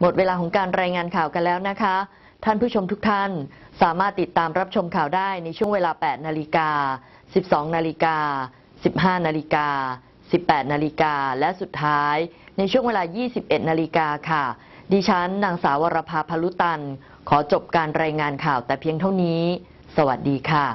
หมดเวลาของการรายงานข่าวกันแล้วนะคะ ท่านผู้ชมทุกท่านสามารถติดตามรับชมข่าวได้ในช่วงเวลา 8นาฬิกา12 นาฬิกา15นาฬิกา 18 นาฬิกา และสุดท้ายในช่วงเวลา 21 นาฬิกาค่ะ ดิฉัน นางสาววรภาพลุตัน ขอจบการรายงานข่าวแต่เพียงเท่านี้ สวัสดีค่ะ